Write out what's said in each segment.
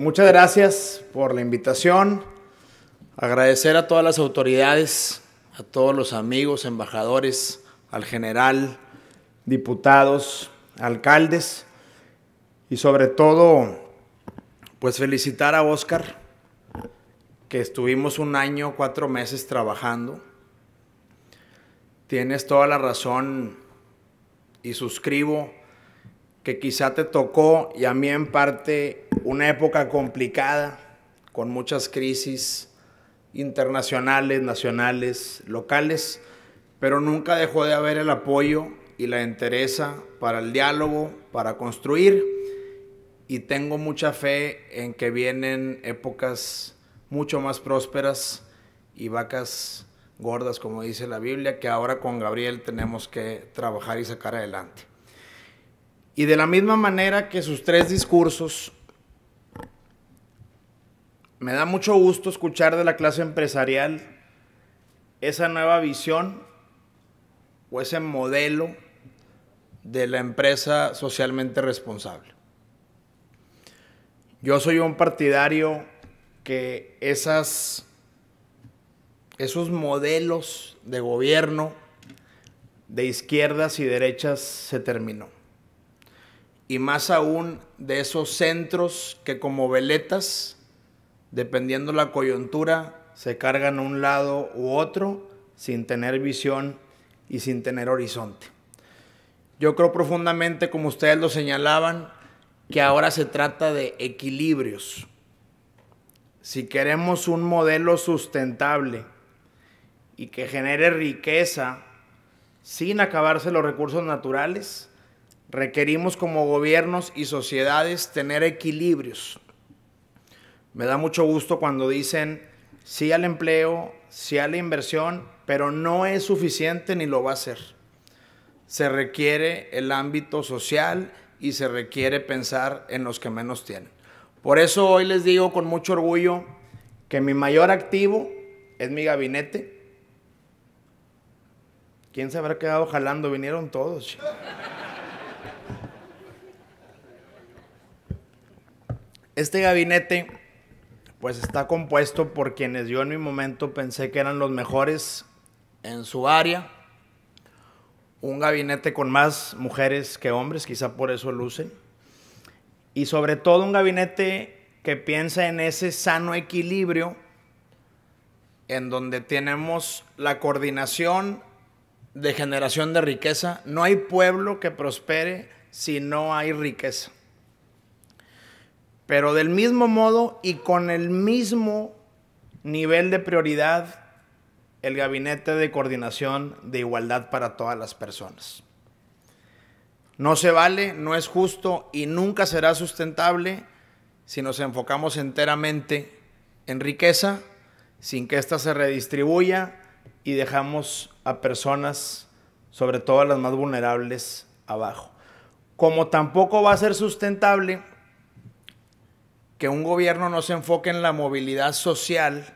Muchas gracias por la invitación. Agradecer a todas las autoridades, a todos los amigos, embajadores, al general, diputados, alcaldes y sobre todo, pues felicitar a Oscar, que estuvimos un año, cuatro meses trabajando. Tienes toda la razón y suscribo que quizá te tocó y a mí en parte una época complicada, con muchas crisis internacionales, nacionales, locales, pero nunca dejó de haber el apoyo y la entereza para el diálogo, para construir. Y tengo mucha fe en que vienen épocas mucho más prósperas y vacas gordas, como dice la Biblia, que ahora con Gabriel tenemos que trabajar y sacar adelante. Y de la misma manera que sus tres discursos me da mucho gusto escuchar de la clase empresarial esa nueva visión o ese modelo de la empresa socialmente responsable. Yo soy un partidario que esas, esos modelos de gobierno de izquierdas y derechas se terminó. Y más aún de esos centros que como veletas dependiendo la coyuntura, se cargan a un lado u otro sin tener visión y sin tener horizonte. Yo creo profundamente, como ustedes lo señalaban, que ahora se trata de equilibrios. Si queremos un modelo sustentable y que genere riqueza sin acabarse los recursos naturales, requerimos como gobiernos y sociedades tener equilibrios me da mucho gusto cuando dicen sí al empleo, sí a la inversión, pero no es suficiente ni lo va a ser. Se requiere el ámbito social y se requiere pensar en los que menos tienen. Por eso hoy les digo con mucho orgullo que mi mayor activo es mi gabinete. ¿Quién se habrá quedado jalando? Vinieron todos. Este gabinete pues está compuesto por quienes yo en mi momento pensé que eran los mejores en su área. Un gabinete con más mujeres que hombres, quizá por eso luce Y sobre todo un gabinete que piensa en ese sano equilibrio en donde tenemos la coordinación de generación de riqueza. No hay pueblo que prospere si no hay riqueza. Pero del mismo modo y con el mismo nivel de prioridad, el Gabinete de Coordinación de Igualdad para todas las personas. No se vale, no es justo y nunca será sustentable si nos enfocamos enteramente en riqueza sin que ésta se redistribuya y dejamos a personas, sobre todo a las más vulnerables, abajo. Como tampoco va a ser sustentable que un gobierno no se enfoque en la movilidad social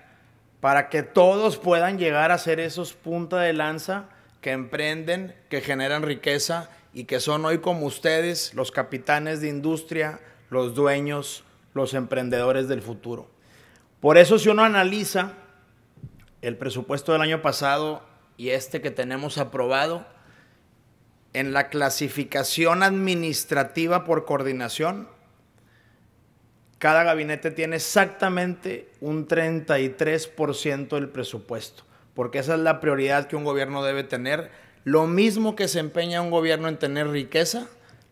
para que todos puedan llegar a ser esos punta de lanza que emprenden, que generan riqueza y que son hoy como ustedes los capitanes de industria, los dueños, los emprendedores del futuro. Por eso si uno analiza el presupuesto del año pasado y este que tenemos aprobado, en la clasificación administrativa por coordinación, cada gabinete tiene exactamente un 33% del presupuesto, porque esa es la prioridad que un gobierno debe tener. Lo mismo que se empeña un gobierno en tener riqueza,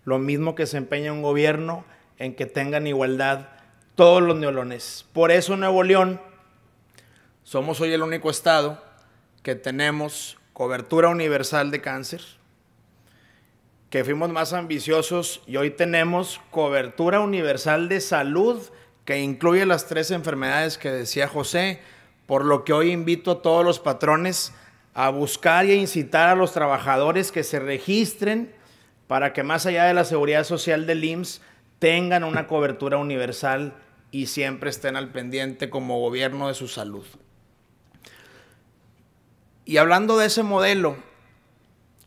lo mismo que se empeña un gobierno en que tengan igualdad todos los neoloneses. Por eso Nuevo León somos hoy el único estado que tenemos cobertura universal de cáncer, que fuimos más ambiciosos y hoy tenemos cobertura universal de salud que incluye las tres enfermedades que decía José, por lo que hoy invito a todos los patrones a buscar y a incitar a los trabajadores que se registren para que más allá de la seguridad social del IMSS tengan una cobertura universal y siempre estén al pendiente como gobierno de su salud. Y hablando de ese modelo,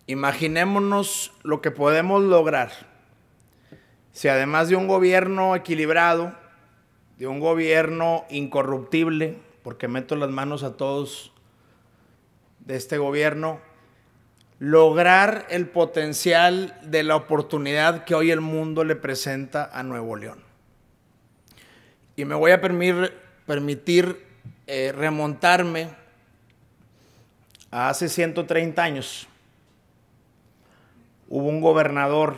Imaginémonos lo que podemos lograr si además de un gobierno equilibrado, de un gobierno incorruptible, porque meto las manos a todos de este gobierno, lograr el potencial de la oportunidad que hoy el mundo le presenta a Nuevo León. Y me voy a permitir, eh, remontarme a hace 130 años hubo un gobernador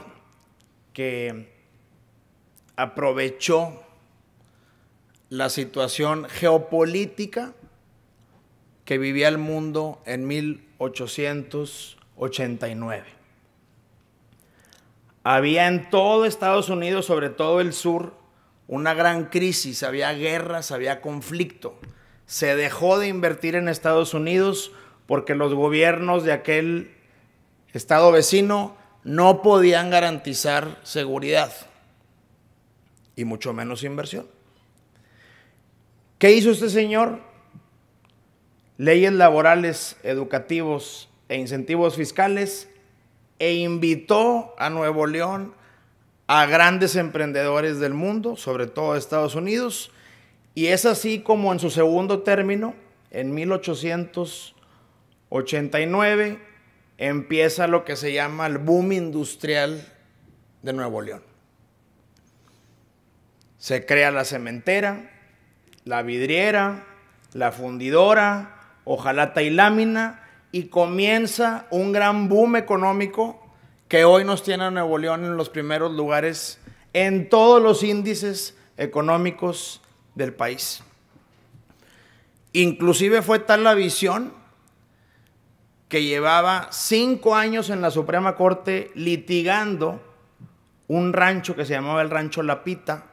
que aprovechó la situación geopolítica que vivía el mundo en 1889. Había en todo Estados Unidos, sobre todo el sur, una gran crisis, había guerras, había conflicto. Se dejó de invertir en Estados Unidos porque los gobiernos de aquel estado vecino, no podían garantizar seguridad y mucho menos inversión. ¿Qué hizo este señor? Leyes laborales, educativos e incentivos fiscales e invitó a Nuevo León a grandes emprendedores del mundo, sobre todo Estados Unidos, y es así como en su segundo término, en 1889, empieza lo que se llama el boom industrial de Nuevo León. Se crea la cementera, la vidriera, la fundidora, ojalata y lámina, y comienza un gran boom económico que hoy nos tiene a Nuevo León en los primeros lugares en todos los índices económicos del país. Inclusive fue tal la visión que llevaba cinco años en la Suprema Corte litigando un rancho que se llamaba el Rancho Lapita,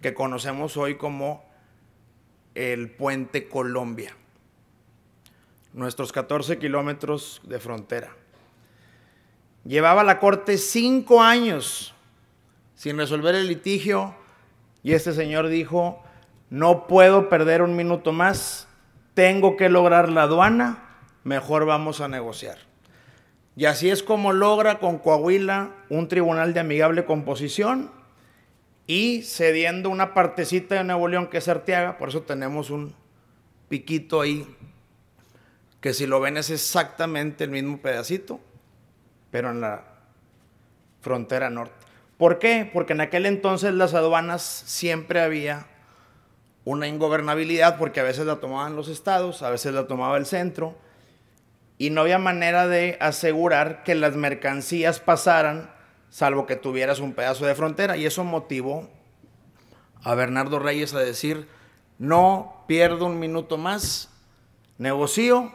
que conocemos hoy como el Puente Colombia, nuestros 14 kilómetros de frontera. Llevaba la Corte cinco años sin resolver el litigio y este señor dijo, no puedo perder un minuto más, tengo que lograr la aduana mejor vamos a negociar. Y así es como logra con Coahuila un tribunal de amigable composición y cediendo una partecita de Nuevo León que es Arteaga, por eso tenemos un piquito ahí, que si lo ven es exactamente el mismo pedacito, pero en la frontera norte. ¿Por qué? Porque en aquel entonces las aduanas siempre había una ingobernabilidad, porque a veces la tomaban los estados, a veces la tomaba el centro, y no había manera de asegurar que las mercancías pasaran salvo que tuvieras un pedazo de frontera. Y eso motivó a Bernardo Reyes a decir, no pierdo un minuto más, negocio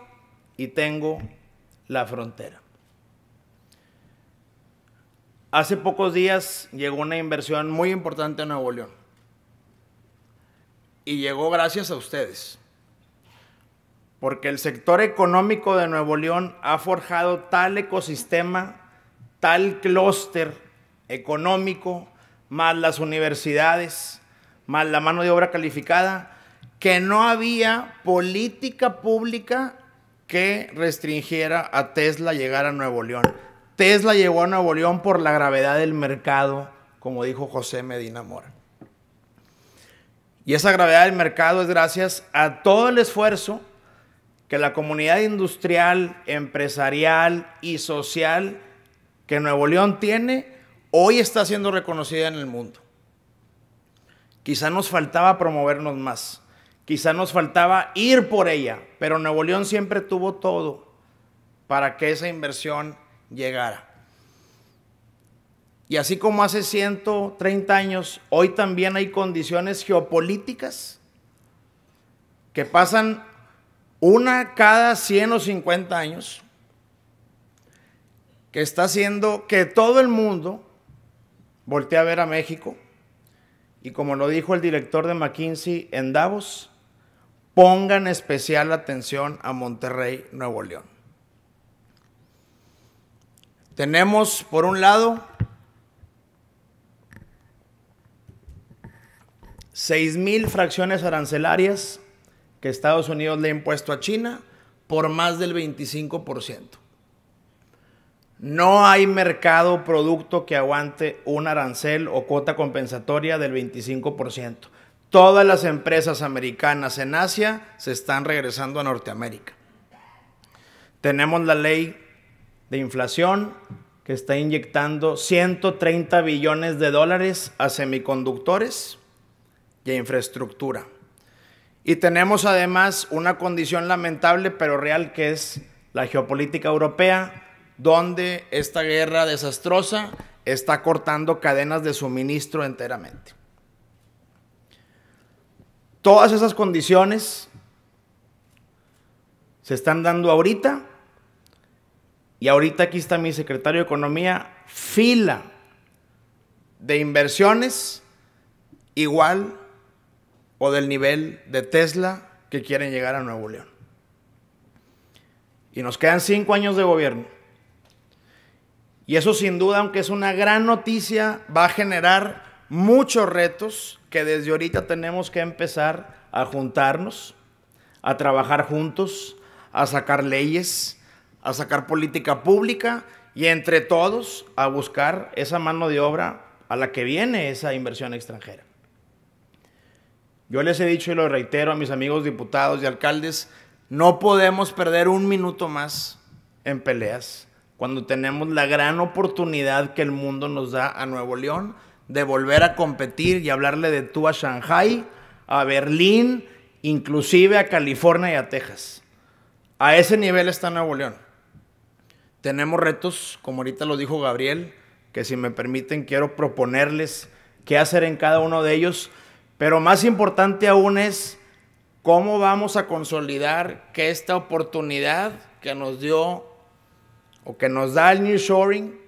y tengo la frontera. Hace pocos días llegó una inversión muy importante a Nuevo León. Y llegó gracias a ustedes porque el sector económico de Nuevo León ha forjado tal ecosistema, tal clúster económico, más las universidades, más la mano de obra calificada, que no había política pública que restringiera a Tesla llegar a Nuevo León. Tesla llegó a Nuevo León por la gravedad del mercado, como dijo José Medina Mora. Y esa gravedad del mercado es gracias a todo el esfuerzo que la comunidad industrial, empresarial y social que Nuevo León tiene hoy está siendo reconocida en el mundo. Quizá nos faltaba promovernos más, quizá nos faltaba ir por ella, pero Nuevo León siempre tuvo todo para que esa inversión llegara. Y así como hace 130 años, hoy también hay condiciones geopolíticas que pasan una cada 100 o 50 años, que está haciendo que todo el mundo voltee a ver a México y como lo dijo el director de McKinsey en Davos, pongan especial atención a Monterrey, Nuevo León. Tenemos, por un lado, 6.000 fracciones arancelarias que Estados Unidos le ha impuesto a China por más del 25%. No hay mercado o producto que aguante un arancel o cuota compensatoria del 25%. Todas las empresas americanas en Asia se están regresando a Norteamérica. Tenemos la ley de inflación que está inyectando 130 billones de dólares a semiconductores y a infraestructura. Y tenemos además una condición lamentable pero real que es la geopolítica europea, donde esta guerra desastrosa está cortando cadenas de suministro enteramente. Todas esas condiciones se están dando ahorita y ahorita aquí está mi secretario de Economía, fila de inversiones igual del nivel de Tesla que quieren llegar a Nuevo León. Y nos quedan cinco años de gobierno. Y eso sin duda, aunque es una gran noticia, va a generar muchos retos que desde ahorita tenemos que empezar a juntarnos, a trabajar juntos, a sacar leyes, a sacar política pública y entre todos a buscar esa mano de obra a la que viene esa inversión extranjera. Yo les he dicho y lo reitero a mis amigos diputados y alcaldes, no podemos perder un minuto más en peleas cuando tenemos la gran oportunidad que el mundo nos da a Nuevo León de volver a competir y hablarle de tú a Shanghai, a Berlín, inclusive a California y a Texas. A ese nivel está Nuevo León. Tenemos retos, como ahorita lo dijo Gabriel, que si me permiten quiero proponerles qué hacer en cada uno de ellos pero más importante aún es cómo vamos a consolidar que esta oportunidad que nos dio o que nos da el New Shoring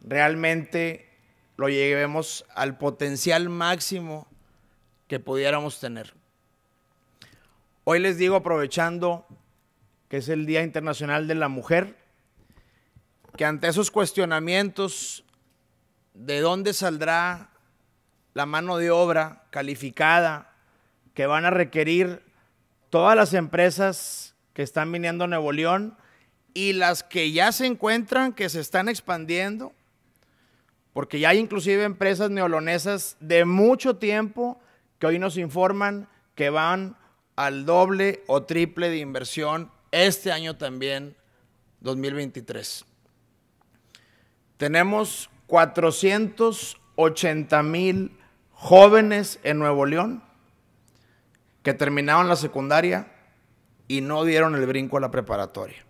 realmente lo llevemos al potencial máximo que pudiéramos tener. Hoy les digo, aprovechando que es el Día Internacional de la Mujer, que ante esos cuestionamientos de dónde saldrá la mano de obra calificada que van a requerir todas las empresas que están viniendo a Nuevo León y las que ya se encuentran, que se están expandiendo, porque ya hay inclusive empresas neolonesas de mucho tiempo que hoy nos informan que van al doble o triple de inversión este año también, 2023. Tenemos 480 mil jóvenes en Nuevo León que terminaron la secundaria y no dieron el brinco a la preparatoria.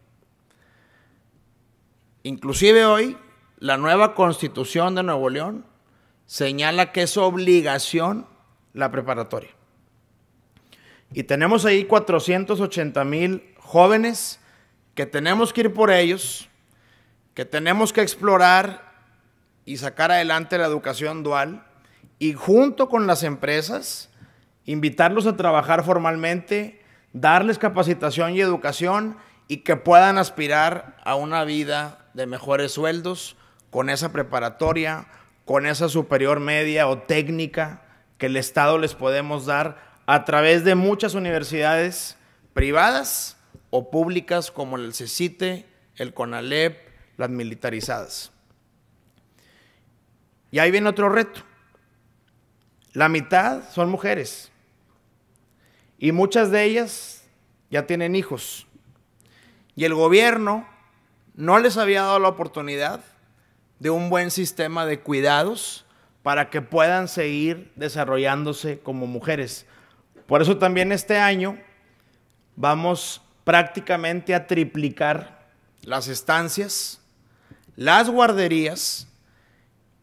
Inclusive hoy, la nueva constitución de Nuevo León señala que es obligación la preparatoria. Y tenemos ahí 480 mil jóvenes que tenemos que ir por ellos, que tenemos que explorar y sacar adelante la educación dual, y junto con las empresas, invitarlos a trabajar formalmente, darles capacitación y educación y que puedan aspirar a una vida de mejores sueldos con esa preparatoria, con esa superior media o técnica que el Estado les podemos dar a través de muchas universidades privadas o públicas como el CECITE, el CONALEP, las militarizadas. Y ahí viene otro reto. La mitad son mujeres. Y muchas de ellas ya tienen hijos. Y el gobierno no les había dado la oportunidad de un buen sistema de cuidados para que puedan seguir desarrollándose como mujeres. Por eso también este año vamos prácticamente a triplicar las estancias, las guarderías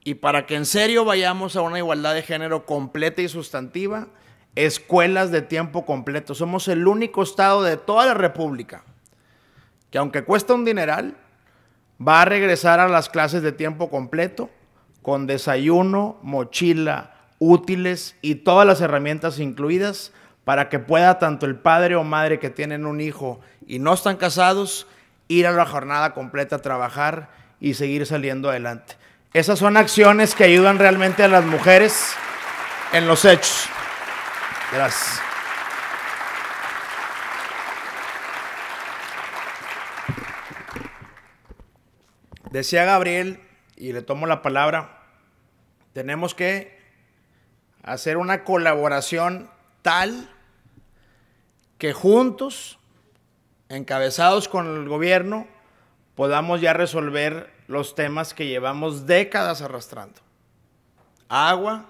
y para que en serio vayamos a una igualdad de género completa y sustantiva, escuelas de tiempo completo. Somos el único estado de toda la República que aunque cuesta un dineral, va a regresar a las clases de tiempo completo con desayuno, mochila, útiles y todas las herramientas incluidas para que pueda tanto el padre o madre que tienen un hijo y no están casados ir a la jornada completa a trabajar y seguir saliendo adelante. Esas son acciones que ayudan realmente a las mujeres en los hechos. Gracias. Decía Gabriel, y le tomo la palabra, tenemos que hacer una colaboración tal que juntos, encabezados con el gobierno, podamos ya resolver los temas que llevamos décadas arrastrando. Agua,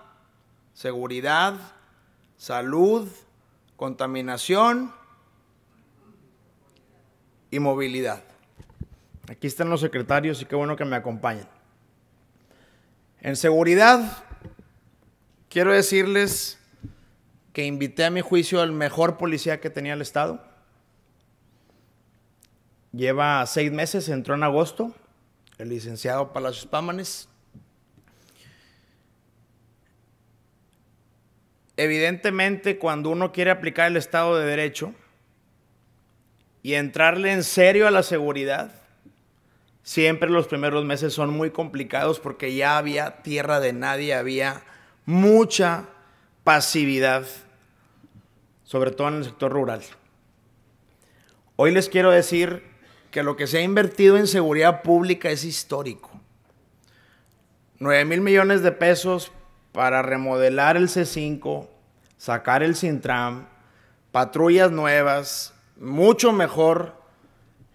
seguridad, salud, contaminación y movilidad. Aquí están los secretarios y qué bueno que me acompañen. En seguridad, quiero decirles que invité a mi juicio al mejor policía que tenía el Estado. Lleva seis meses, entró en agosto el licenciado Palacios Pámanes. Evidentemente, cuando uno quiere aplicar el Estado de Derecho y entrarle en serio a la seguridad, siempre los primeros meses son muy complicados porque ya había tierra de nadie, había mucha pasividad, sobre todo en el sector rural. Hoy les quiero decir que lo que se ha invertido en seguridad pública es histórico. 9 mil millones de pesos para remodelar el C5, sacar el Sintram, patrullas nuevas, mucho mejor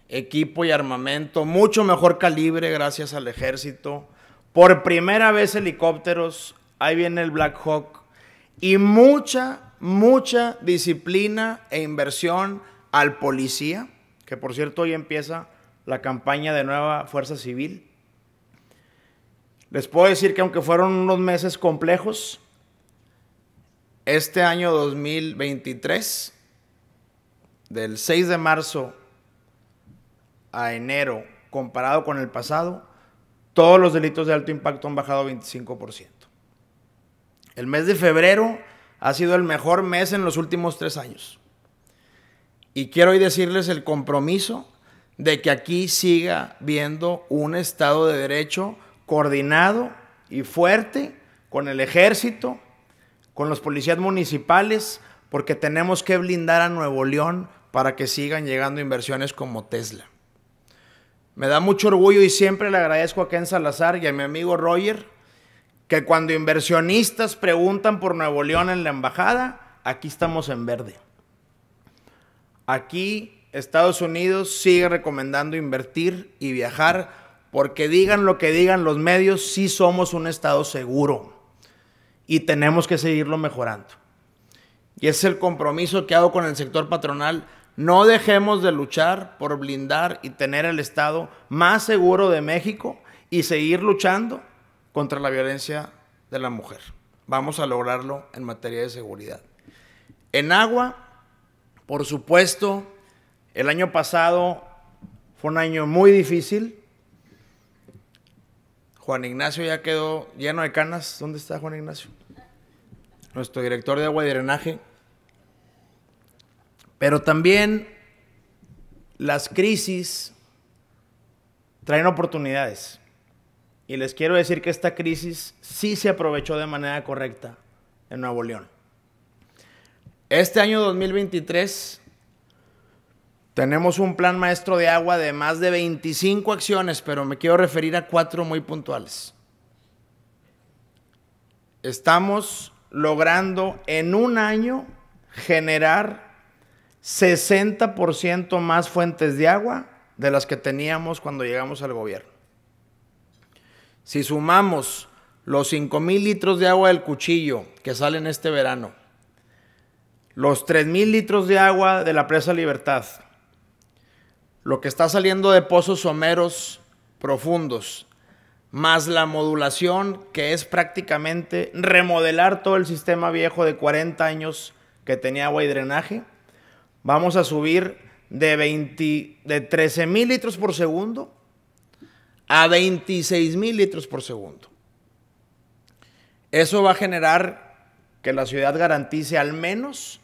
equipo y armamento, mucho mejor calibre gracias al ejército. Por primera vez helicópteros, ahí viene el Black Hawk y mucha, mucha disciplina e inversión al policía que por cierto hoy empieza la campaña de nueva Fuerza Civil. Les puedo decir que aunque fueron unos meses complejos, este año 2023, del 6 de marzo a enero, comparado con el pasado, todos los delitos de alto impacto han bajado 25%. El mes de febrero ha sido el mejor mes en los últimos tres años. Y quiero hoy decirles el compromiso de que aquí siga viendo un Estado de Derecho coordinado y fuerte con el ejército, con los policías municipales, porque tenemos que blindar a Nuevo León para que sigan llegando inversiones como Tesla. Me da mucho orgullo y siempre le agradezco a Ken Salazar y a mi amigo Roger que cuando inversionistas preguntan por Nuevo León en la embajada, aquí estamos en verde. Aquí Estados Unidos sigue recomendando invertir y viajar porque digan lo que digan los medios, sí somos un Estado seguro y tenemos que seguirlo mejorando. Y es el compromiso que hago con el sector patronal. No dejemos de luchar por blindar y tener el Estado más seguro de México y seguir luchando contra la violencia de la mujer. Vamos a lograrlo en materia de seguridad. En agua, por supuesto, el año pasado fue un año muy difícil. Juan Ignacio ya quedó lleno de canas. ¿Dónde está Juan Ignacio? Nuestro director de agua y drenaje. Pero también las crisis traen oportunidades. Y les quiero decir que esta crisis sí se aprovechó de manera correcta en Nuevo León. Este año 2023 tenemos un plan maestro de agua de más de 25 acciones, pero me quiero referir a cuatro muy puntuales. Estamos logrando en un año generar 60% más fuentes de agua de las que teníamos cuando llegamos al gobierno. Si sumamos los 5 mil litros de agua del cuchillo que salen este verano, los 3.000 litros de agua de la presa Libertad, lo que está saliendo de pozos someros profundos, más la modulación que es prácticamente remodelar todo el sistema viejo de 40 años que tenía agua y drenaje, vamos a subir de, 13.000 litros por segundo a 26.000 litros por segundo. Eso va a generar que la ciudad garantice al menos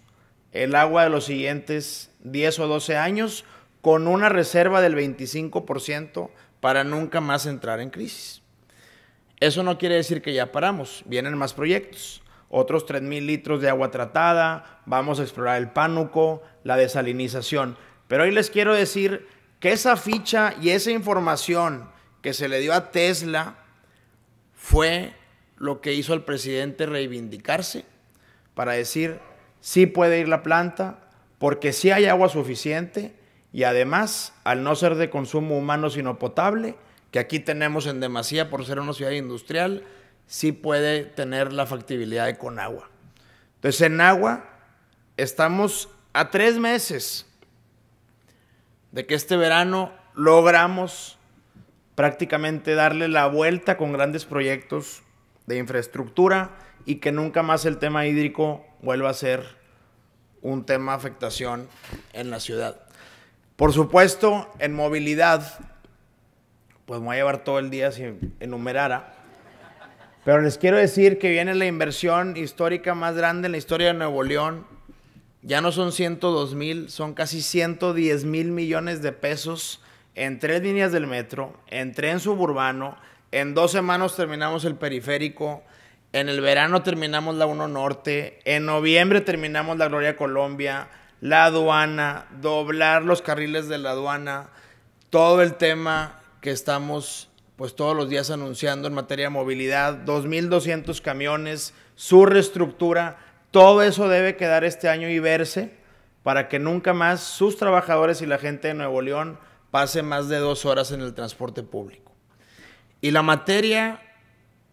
el agua de los siguientes 10 o 12 años con una reserva del 25% para nunca más entrar en crisis. Eso no quiere decir que ya paramos, vienen más proyectos otros 3.000 litros de agua tratada, vamos a explorar el pánuco, la desalinización. Pero hoy les quiero decir que esa ficha y esa información que se le dio a Tesla fue lo que hizo al presidente reivindicarse para decir, sí puede ir la planta porque sí hay agua suficiente y además, al no ser de consumo humano sino potable, que aquí tenemos en demasía por ser una ciudad industrial, sí puede tener la factibilidad de agua. Entonces, en agua estamos a tres meses de que este verano logramos prácticamente darle la vuelta con grandes proyectos de infraestructura y que nunca más el tema hídrico vuelva a ser un tema afectación en la ciudad. Por supuesto, en movilidad, pues me voy a llevar todo el día si enumerara, pero les quiero decir que viene la inversión histórica más grande en la historia de Nuevo León. Ya no son 102 mil, son casi 110 mil millones de pesos en tres líneas del metro, en tren suburbano, en dos semanas terminamos el periférico. En el verano terminamos la Uno Norte. En noviembre terminamos la Gloria Colombia. La aduana. Doblar los carriles de la aduana. Todo el tema que estamos pues todos los días anunciando en materia de movilidad. 2.200 camiones. Su reestructura. Todo eso debe quedar este año y verse para que nunca más sus trabajadores y la gente de Nuevo León pase más de dos horas en el transporte público. Y la materia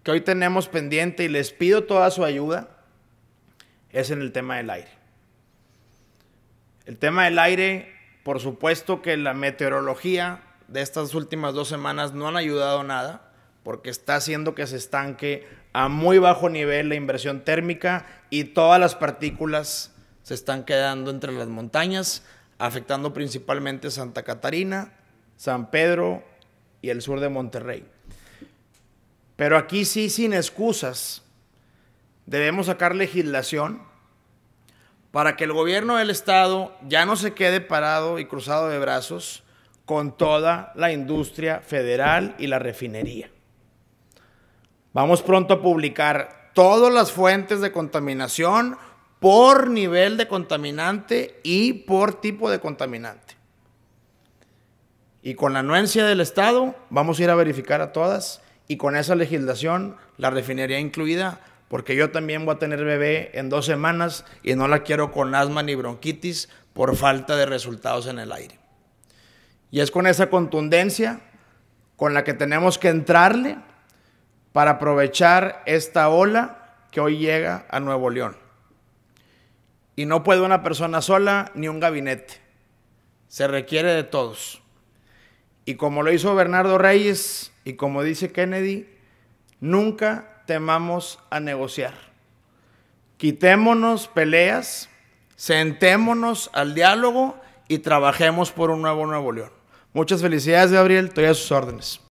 que hoy tenemos pendiente y les pido toda su ayuda es en el tema del aire. El tema del aire, por supuesto que la meteorología de estas últimas dos semanas no han ayudado nada porque está haciendo que se estanque a muy bajo nivel la inversión térmica y todas las partículas se están quedando entre las montañas, afectando principalmente Santa Catarina, San Pedro y el sur de Monterrey. Pero aquí sí, sin excusas, debemos sacar legislación para que el gobierno del Estado ya no se quede parado y cruzado de brazos con toda la industria federal y la refinería. Vamos pronto a publicar todas las fuentes de contaminación por nivel de contaminante y por tipo de contaminante. Y con la anuencia del Estado vamos a ir a verificar a todas y con esa legislación, la refinería incluida, porque yo también voy a tener bebé en dos semanas y no la quiero con asma ni bronquitis por falta de resultados en el aire. Y es con esa contundencia con la que tenemos que entrarle para aprovechar esta ola que hoy llega a Nuevo León. Y no puede una persona sola ni un gabinete. Se requiere de todos. Y como lo hizo Bernardo Reyes, y como dice Kennedy, nunca temamos a negociar. Quitémonos peleas, sentémonos al diálogo y trabajemos por un nuevo Nuevo León. Muchas felicidades, Gabriel. Estoy a sus órdenes.